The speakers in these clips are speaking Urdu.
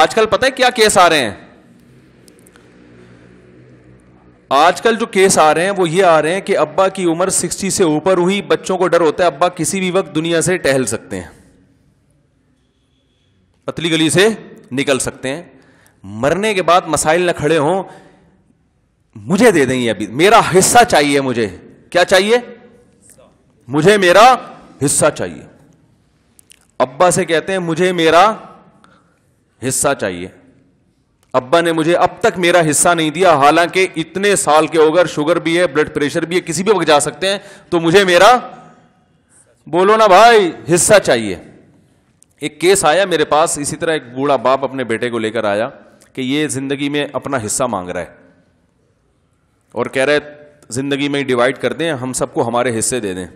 آج کل پتہ کیا کیس آ رہے ہیں آج کل جو کیس آ رہے ہیں وہ یہ آ رہے ہیں کہ ابا کی عمر سکسٹی سے اوپر ہوئی بچوں کو ڈر ہوتا ہے ابا کسی بھی وقت دنیا سے ٹہل سکتے ہیں پتلی گلی سے نکل سکتے ہیں مرنے کے بعد مسائل نہ کھڑے ہوں مجھے دے دیں گے ابھی میرا حصہ چاہیے مجھے کیا چاہیے مجھے میرا حصہ چاہیے ابا سے کہتے ہیں مجھے میرا حصہ چاہیے ابا نے مجھے اب تک میرا حصہ نہیں دیا حالانکہ اتنے سال کے اوگر شوگر بھی ہے بلڈ پریشر بھی ہے کسی بھی وقت جا سکتے ہیں تو مجھے میرا بولو نا بھائی حصہ چاہیے ایک کیس آیا میرے پاس اسی طرح ایک بوڑھا باپ اپنے بیٹے کو لے کر آیا کہ یہ زندگی میں اپنا حصہ مانگ رہا ہے اور کہہ رہے زندگی میں ڈیوائڈ کر دیں ہم سب کو ہمارے حصے دے دیں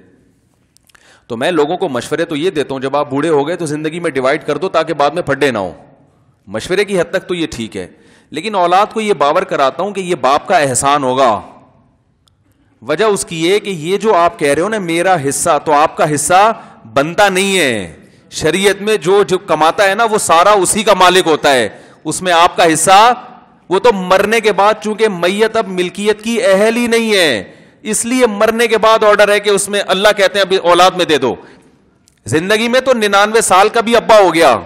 تو میں لوگوں کو مشورے تو یہ دیتا ہوں جب آپ بوڑھے ہو گئے تو زندگی میں ڈیوائڈ کر دو تاکہ بعد میں پڈے نہ ہوں مشورے کی حد تک تو یہ ٹھیک ہے لیکن اولاد کو یہ باور کراتا ہوں کہ یہ باپ کا احسان ہوگا وجہ اس کی یہ کہ یہ جو آپ کہہ رہے ہو نا میرا حصہ تو آپ کا حصہ بنتا نہیں ہے شریعت میں جو جو کماتا ہے نا وہ سارا اسی کا مالک ہوتا ہے اس میں آپ کا حصہ وہ تو مرنے کے بعد چونکہ میت اب ملکیت کی اہل ہی نہیں ہے اس لیے مرنے کے بعد آرڈر ہے کہ اس میں اللہ کہتے ہیں ابھی اولاد میں دے دو زندگی میں تو ننانوے سال کا بھی ابا ہو گیا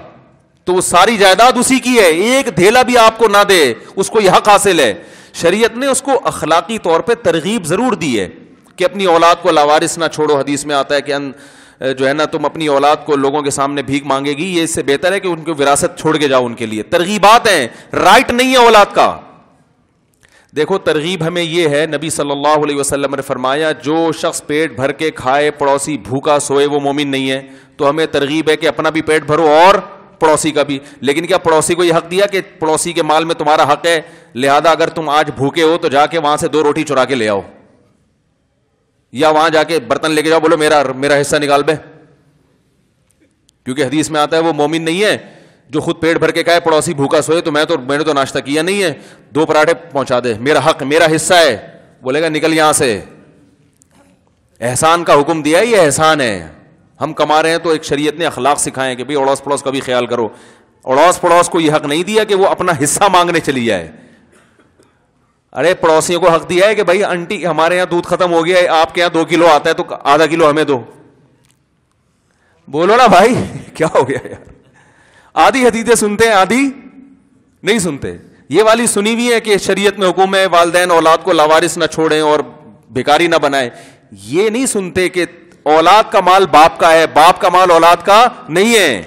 تو وہ ساری جائیداد اسی کی ہے ایک دھیلا بھی آپ کو نہ دے اس کو یہ حق حاصل ہے شریعت نے اس کو اخلاقی طور پہ ترغیب ضرور دی ہے کہ اپنی اولاد کو لاوارث نہ چھوڑو حدیث میں آتا ہے کہ ان جو ہے نا تم اپنی اولاد کو لوگوں کے سامنے بھیک مانگے گی یہ اس سے بہتر ہے کہ ان کو وراثت چھوڑ کے جاؤ ان کے لیے ترغیبات ہیں رائٹ نہیں ہے اولاد کا دیکھو ترغیب ہمیں یہ ہے نبی صلی اللہ علیہ وسلم نے فرمایا جو شخص پیٹ بھر کے کھائے پڑوسی بھوکا سوئے وہ مومن نہیں ہے تو ہمیں ترغیب ہے کہ اپنا بھی پیٹ بھرو اور پڑوسی کا بھی لیکن کیا پڑوسی کو یہ حق دیا کہ پڑوسی کے مال میں تمہارا حق ہے لہذا اگر تم آج بھوکے ہو تو جا جا کے کے کے وہاں وہاں سے دو روٹی چرا لے آؤ یا برتن لے کے جاؤ بولو میرا میرا حصہ نکال بے کیونکہ حدیث میں آتا ہے وہ مومن نہیں ہے جو خود پیٹ بھر کے کہا ہے پڑوسی بھوکا سوئے تو میں تو میں نے تو ناشتہ کیا نہیں ہے دو پراٹھے پہنچا دے میرا حق میرا حصہ ہے بولے گا نکل یہاں سے احسان کا حکم دیا یہ احسان ہے ہم کما رہے ہیں تو ایک شریعت نے اخلاق ہیں کہ بھائی اڑوس اڑوس پڑوس پڑوس کا بھی خیال کرو کو یہ حق نہیں دیا کہ وہ اپنا حصہ مانگنے چلی جائے ارے پڑوسیوں کو حق دیا ہے کہ بھائی آنٹی ہمارے یہاں دودھ ختم ہو گیا ہے آپ کے یہاں دو کلو آتا ہے تو آدھا کلو ہمیں دو بولو نا بھائی کیا ہو گیا یار آدھی حدیثیں سنتے ہیں آدھی نہیں سنتے یہ والی سنی ہوئی ہے کہ شریعت میں حکم ہے والدین اولاد کو لاوارس نہ چھوڑیں اور بھکاری نہ بنائے یہ نہیں سنتے کہ اولاد کا مال باپ کا ہے باپ کا مال اولاد کا نہیں ہے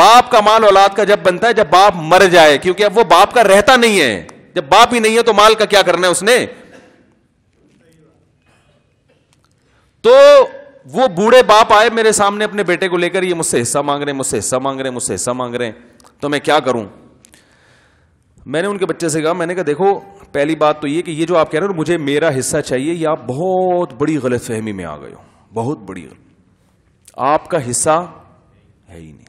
باپ کا مال اولاد کا جب بنتا ہے جب باپ مر جائے کیونکہ اب وہ باپ کا رہتا نہیں ہے جب باپ ہی نہیں ہے تو مال کا کیا کرنا ہے اس نے تو وہ بوڑھے باپ آئے میرے سامنے اپنے بیٹے کو لے کر یہ مجھ سے حصہ مانگ رہے ہیں مجھ سے حصہ مانگ رہے ہیں مجھ سے حصہ مانگ رہے ہیں تو میں کیا کروں میں نے ان کے بچے سے کہا میں نے کہا دیکھو پہلی بات تو یہ کہ یہ جو آپ کہہ رہے ہو مجھے میرا حصہ چاہیے یہ آپ بہت بڑی غلط فہمی میں آ گئے ہو بہت بڑی آپ کا حصہ ہے ہی نہیں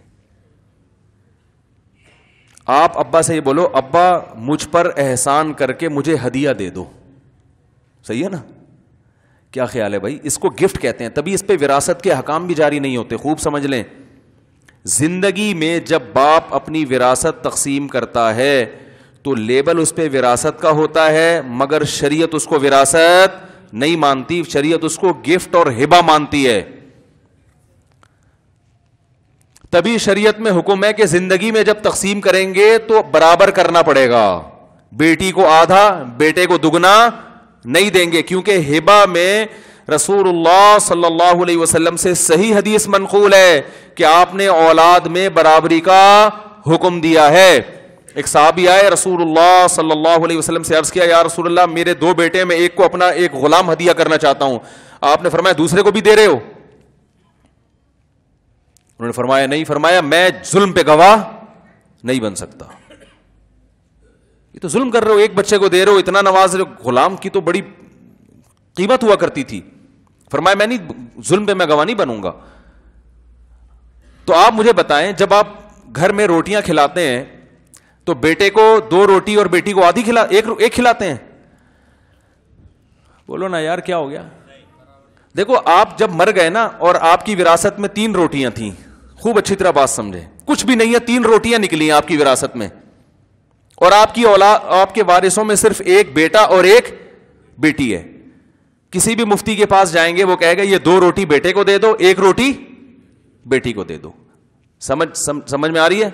آپ ابا سے یہ بولو ابا مجھ پر احسان کر کے مجھے ہدیہ دے دو صحیح ہے نا کیا خیال ہے بھائی اس کو گفٹ کہتے ہیں تبھی اس پہ وراثت کے حکام بھی جاری نہیں ہوتے خوب سمجھ لیں زندگی میں جب باپ اپنی وراثت تقسیم کرتا ہے تو لیبل اس پہ وراثت کا ہوتا ہے مگر شریعت اس کو وراثت نہیں مانتی شریعت اس کو گفٹ اور ہبا مانتی ہے تبھی شریعت میں حکم ہے کہ زندگی میں جب تقسیم کریں گے تو برابر کرنا پڑے گا بیٹی کو آدھا بیٹے کو دگنا نہیں دیں گے کیونکہ ہبا میں رسول اللہ صلی اللہ علیہ وسلم سے صحیح حدیث منقول ہے کہ آپ نے اولاد میں برابری کا حکم دیا ہے ایک صاحب آئے رسول اللہ صلی اللہ علیہ وسلم سے عرض کیا یا رسول اللہ میرے دو بیٹے میں ایک کو اپنا ایک غلام ہدیہ کرنا چاہتا ہوں آپ نے فرمایا دوسرے کو بھی دے رہے ہو انہوں نے فرمایا نہیں فرمایا میں ظلم پہ گواہ نہیں بن سکتا یہ تو ظلم کر رہے ہو ایک بچے کو دے رہے ہو اتنا نواز رہے ہو غلام کی تو بڑی قیمت ہوا کرتی تھی فرمایا میں نہیں ظلم پہ میں گواہ نہیں بنوں گا تو آپ مجھے بتائیں جب آپ گھر میں روٹیاں کھلاتے ہیں تو بیٹے کو دو روٹی اور بیٹی کو آدھی کھلا ایک ایک کھلاتے ہیں بولو نا یار کیا ہو گیا دیکھو آپ جب مر گئے نا اور آپ کی وراثت میں تین روٹیاں تھیں خوب اچھی طرح بات سمجھے کچھ بھی نہیں ہے تین روٹیاں نکلی ہیں آپ کی وراثت میں اور آپ کی اولاد آپ کے وارثوں میں صرف ایک بیٹا اور ایک بیٹی ہے کسی بھی مفتی کے پاس جائیں گے وہ کہے گا یہ دو روٹی بیٹے کو دے دو ایک روٹی بیٹی کو دے دو سمجھ سمجھ میں آ رہی ہے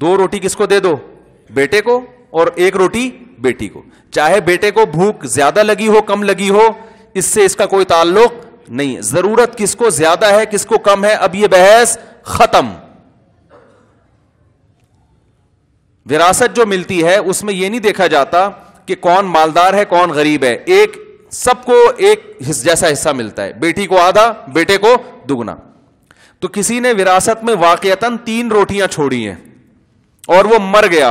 دو روٹی کس کو دے دو بیٹے کو اور ایک روٹی بیٹی کو چاہے بیٹے کو بھوک زیادہ لگی ہو کم لگی ہو اس سے اس کا کوئی تعلق نہیں ضرورت کس کو زیادہ ہے کس کو کم ہے اب یہ بحث ختم وراثت جو ملتی ہے اس میں یہ نہیں دیکھا جاتا کہ کون مالدار ہے کون غریب ہے ایک سب کو ایک جیسا حصہ ملتا ہے بیٹی کو آدھا بیٹے کو دگنا تو کسی نے وراثت میں واقعتاً تین روٹیاں چھوڑی ہیں اور وہ مر گیا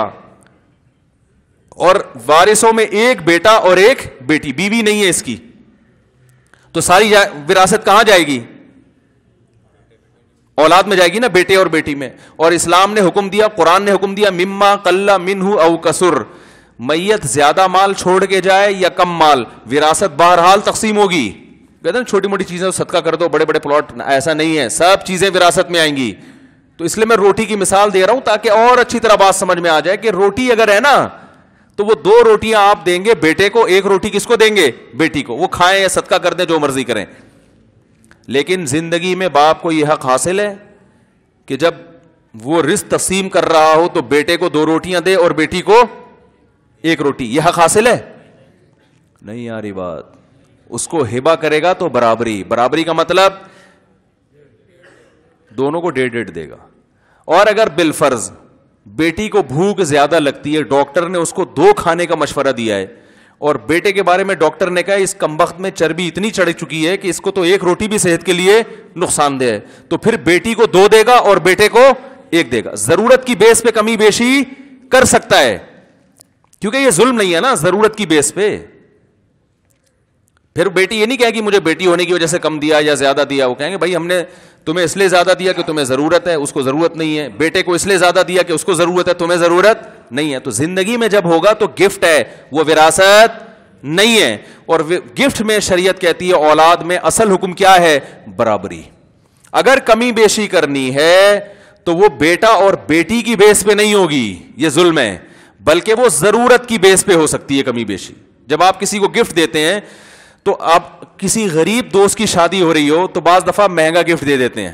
اور وارثوں میں ایک بیٹا اور ایک بیٹی بیوی نہیں ہے اس کی تو ساری جا... وراثت کہاں جائے گی اولاد میں جائے گی نا بیٹے اور بیٹی میں اور اسلام نے حکم دیا قرآن نے حکم دیا مما کل منہ کسر میت زیادہ مال چھوڑ کے جائے یا کم مال وراثت بہرحال تقسیم ہوگی کہتے ہیں چھوٹی موٹی چیزیں صدقہ کر دو بڑے بڑے پلاٹ ایسا نہیں ہے سب چیزیں وراثت میں آئیں گی تو اس لیے میں روٹی کی مثال دے رہا ہوں تاکہ اور اچھی طرح بات سمجھ میں آ جائے کہ روٹی اگر ہے نا تو وہ دو روٹیاں آپ دیں گے بیٹے کو ایک روٹی کس کو دیں گے بیٹی کو وہ کھائیں یا صدقہ کر دیں جو مرضی کریں لیکن زندگی میں باپ کو یہ حق حاصل ہے کہ جب وہ رسک تقسیم کر رہا ہو تو بیٹے کو دو روٹیاں دے اور بیٹی کو ایک روٹی یہ حق حاصل ہے نہیں یاری بات اس کو ہیبا کرے گا تو برابری برابری کا مطلب دونوں کو ڈیڑھ ڈیڑھ دے گا اور اگر بالفرض فرض بیٹی کو بھوک زیادہ لگتی ہے ڈاکٹر نے اس کو دو کھانے کا مشورہ دیا ہے اور بیٹے کے بارے میں ڈاکٹر نے کہا اس کمبخت میں چربی اتنی چڑھ چکی ہے کہ اس کو تو ایک روٹی بھی صحت کے لیے نقصان دہ ہے تو پھر بیٹی کو دو دے گا اور بیٹے کو ایک دے گا ضرورت کی بیس پہ کمی بیشی کر سکتا ہے کیونکہ یہ ظلم نہیں ہے نا ضرورت کی بیس پہ پھر بیٹی یہ نہیں کہے گی مجھے بیٹی ہونے کی وجہ سے کم دیا یا زیادہ دیا وہ کہیں گے بھائی ہم نے تمہیں اس لیے زیادہ دیا کہ تمہیں ضرورت ہے اس کو ضرورت نہیں ہے بیٹے کو اس لیے زیادہ دیا کہ اس کو ضرورت ہے تمہیں ضرورت نہیں ہے تو زندگی میں جب ہوگا تو گفٹ ہے وہ وراثت نہیں ہے اور گفٹ میں شریعت کہتی ہے اولاد میں اصل حکم کیا ہے برابری اگر کمی بیشی کرنی ہے تو وہ بیٹا اور بیٹی کی بیس پہ نہیں ہوگی یہ ظلم ہے بلکہ وہ ضرورت کی بیس پہ ہو سکتی ہے کمی بیشی جب آپ کسی کو گفٹ دیتے ہیں تو آپ کسی غریب دوست کی شادی ہو رہی ہو تو بعض دفعہ مہنگا گفٹ دے دیتے ہیں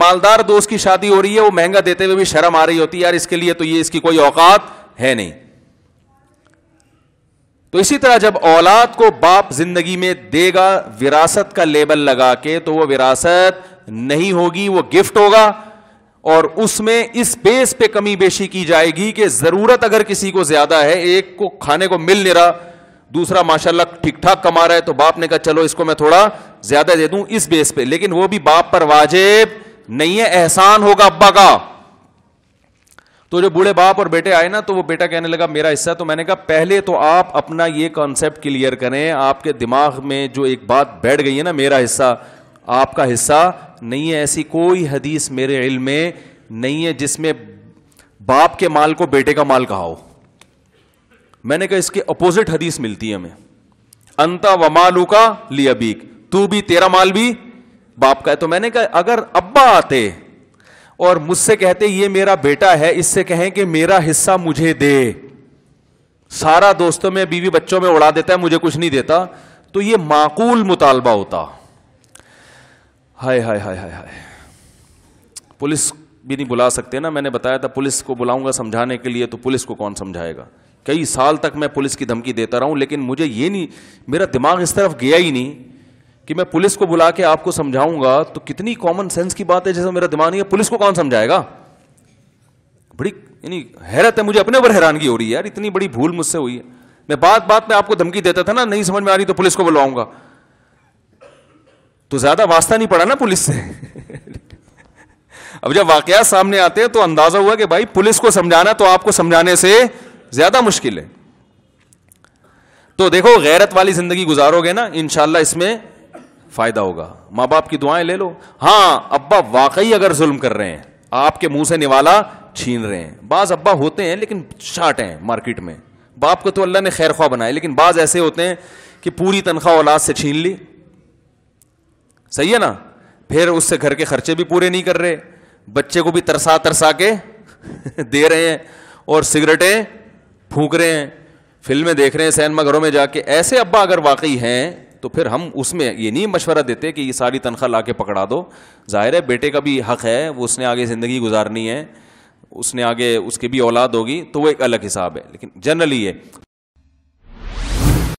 مالدار دوست کی شادی ہو رہی ہے وہ مہنگا دیتے ہوئے بھی شرم آ رہی ہوتی ہے یار اس کے لیے تو یہ اس کی کوئی اوقات ہے نہیں تو اسی طرح جب اولاد کو باپ زندگی میں دے گا وراثت کا لیبل لگا کے تو وہ وراثت نہیں ہوگی وہ گفٹ ہوگا اور اس میں اس بیس پہ کمی بیشی کی جائے گی کہ ضرورت اگر کسی کو زیادہ ہے ایک کو کھانے کو مل نہیں رہا دوسرا ماشاء اللہ ٹھیک ٹھاک کما رہا ہے تو باپ نے کہا چلو اس کو میں تھوڑا زیادہ دے دوں اس بیس پہ لیکن وہ بھی باپ پر واجب نہیں ہے احسان ہوگا ابا کا تو جو بوڑھے باپ اور بیٹے آئے نا تو وہ بیٹا کہنے لگا میرا حصہ تو میں نے کہا پہلے تو آپ اپنا یہ کانسیپٹ کلیئر کریں آپ کے دماغ میں جو ایک بات بیٹھ گئی ہے نا میرا حصہ آپ کا حصہ نہیں ہے ایسی کوئی حدیث میرے علم میں نہیں ہے جس میں باپ کے مال کو بیٹے کا مال کہا ہو میں نے کہا اس کے اپوزٹ حدیث ملتی ہے ہمیں انتا و مالو کا بیک تو بھی بھی تیرا مال باپ کا ہے تو میں نے کہا اگر ابا آتے اور مجھ سے کہتے یہ میرا بیٹا ہے اس سے کہیں کہ میرا حصہ مجھے دے سارا دوستوں میں بیوی بچوں میں اڑا دیتا ہے مجھے کچھ نہیں دیتا تو یہ معقول مطالبہ ہوتا ہائے ہائے ہائے ہائے ہائے پولیس بھی نہیں بلا سکتے نا میں نے بتایا تھا پولیس کو بلاؤں گا سمجھانے کے لیے تو پولیس کو کون سمجھائے گا کئی سال تک میں پولیس کی دھمکی دیتا رہا ہوں لیکن مجھے یہ نہیں میرا دماغ اس طرف گیا ہی نہیں کہ میں پولیس کو بلا کے آپ کو سمجھاؤں گا تو کتنی کامن سینس کی بات ہے جیسے میرا دماغ نہیں ہے پولیس کو کون سمجھائے گا بڑی یعنی حیرت ہے مجھے اپنے اوپر حیرانگی ہو رہی ہے میں بات بات میں آپ کو دھمکی دیتا تھا نا نہیں سمجھ میں آ رہی تو پولیس کو بلاؤں گا تو زیادہ واسطہ نہیں پڑا نا پولیس سے اب جب واقعات سامنے آتے ہیں تو اندازہ ہوا کہ بھائی پولیس کو سمجھانا تو آپ کو سمجھانے سے زیادہ مشکل ہے تو دیکھو غیرت والی زندگی گزارو گے نا ان شاء اللہ اس میں فائدہ ہوگا ماں باپ کی دعائیں لے لو ہاں ابا واقعی اگر ظلم کر رہے ہیں آپ کے منہ سے نوالا چھین رہے ہیں بعض ابا ہوتے ہیں لیکن شاٹ ہیں مارکیٹ میں باپ کو تو اللہ نے خیر خواہ بنایا لیکن بعض ایسے ہوتے ہیں کہ پوری تنخواہ اولاد سے چھین لی صحیح ہے نا پھر اس سے گھر کے خرچے بھی پورے نہیں کر رہے بچے کو بھی ترسا ترسا کے دے رہے ہیں اور سگریٹیں پھونک رہے ہیں فلمیں دیکھ رہے ہیں سینما گھروں میں جا کے ایسے ابا اگر واقعی ہیں تو پھر ہم اس میں یہ نہیں مشورہ دیتے کہ یہ ساری تنخواہ لا کے پکڑا دو ظاہر ہے بیٹے کا بھی حق ہے وہ اس نے آگے زندگی گزارنی ہے اس نے آگے اس کی بھی اولاد ہوگی تو وہ ایک الگ حساب ہے لیکن جنرلی یہ